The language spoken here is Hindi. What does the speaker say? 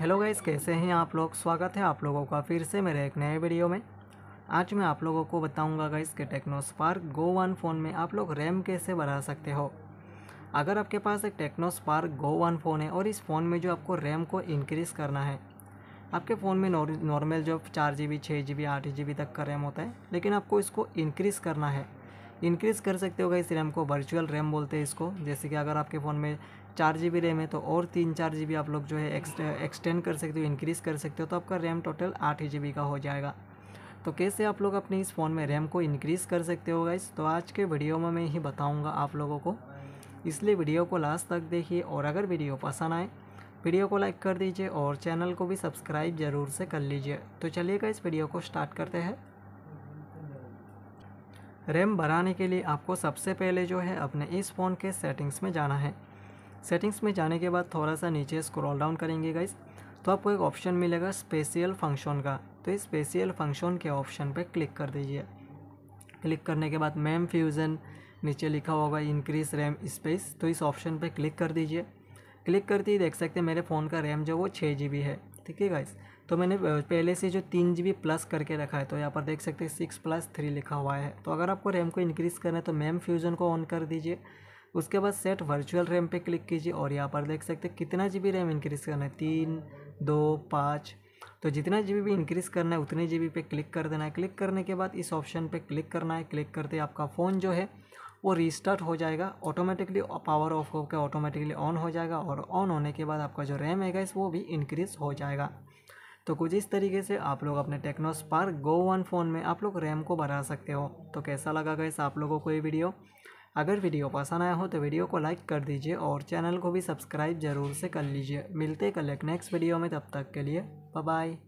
हेलो गाइस कैसे हैं आप लोग स्वागत है आप लोगों का फिर से मेरे एक नए वीडियो में आज मैं आप लोगों को बताऊंगा गाइस के Tecno Spark Go one phone में आप लोग रैम कैसे बढ़ा सकते हो अगर आपके पास एक Tecno Spark Go one phone है और इस फ़ोन में जो आपको रैम को इंक्रीज़ करना है आपके फ़ोन में नॉर्मल जो चार जी बी छः जी बी आठ जी बी तक का रैम होता है लेकिन आपको इसको इंक्रीज़ करना है इंक्रीज़ कर सकते हो गाइस रैम को वर्चुअल रैम बोलते हैं इसको जैसे कि अगर आपके फ़ोन में चार जी बी रैम है तो और तीन चार जी बी आप लोग जो है एक्सटेंड कर सकते हो इंक्रीज़ कर सकते हो तो आपका रैम टोटल आठ जी बी का हो जाएगा तो कैसे आप लोग अपने इस फ़ोन में रैम को इंक्रीज़ कर सकते हो गाइस तो आज के वीडियो में मैं ही बताऊँगा आप लोगों को इसलिए वीडियो को लास्ट तक देखिए और अगर वीडियो पसंद आए वीडियो को लाइक कर दीजिए और चैनल को भी सब्सक्राइब ज़रूर से कर लीजिए तो चलिएगा इस वीडियो को स्टार्ट करते हैं रैम बढ़ाने के लिए आपको सबसे पहले जो है अपने इस फ़ोन के सेटिंग्स में जाना है सेटिंग्स में जाने के बाद थोड़ा सा नीचे स्क्रॉल डाउन करेंगे गाइस तो आपको एक ऑप्शन मिलेगा स्पेशियल फंक्शन का तो इस स्पेशियल फंक्शन के ऑप्शन पर क्लिक कर दीजिए क्लिक करने के बाद मैम फ्यूज़न नीचे लिखा होगा इंक्रीज रैम स्पेस तो इस ऑप्शन पर क्लिक कर दीजिए क्लिक करते ही देख सकते हैं मेरे फ़ोन का रैम जो वो छः जी है ठीक है गाइस तो मैंने पहले से जो तीन जी प्लस करके रखा है तो यहाँ पर देख सकते हैं सिक्स प्लस थ्री लिखा हुआ है तो अगर आपको रैम को इंक्रीज़ करना है तो मैम फ्यूज़न को ऑन कर दीजिए उसके बाद सेट वर्चुअल रैम पे क्लिक कीजिए और यहाँ पर देख सकते हैं कितना जी रैम इंक्रीज़ करना है तीन दो पाँच तो जितना जी बी इंक्रीज़ करना है उतने जी पे क्लिक कर देना है क्लिक करने के बाद इस ऑप्शन पे क्लिक करना है क्लिक करते आपका फ़ोन जो है वो रिस्टार्ट हो जाएगा ऑटोमेटिकली पावर ऑफ होकर ऑटोमेटिकली ऑन हो जाएगा और ऑन होने के बाद आपका जो रैम है गैस वो भी इंक्रीज़ हो जाएगा तो कुछ इस तरीके से आप लोग अपने Tecno Spark Go one phone में आप लोग रैम को बढ़ा सकते हो तो कैसा लगा गैस आप लोगों को ये वीडियो अगर वीडियो पसंद आया हो तो वीडियो को लाइक कर दीजिए और चैनल को भी सब्सक्राइब ज़रूर से कर लीजिए मिलते कल एक नेक्स्ट वीडियो में तब तक के लिए बाय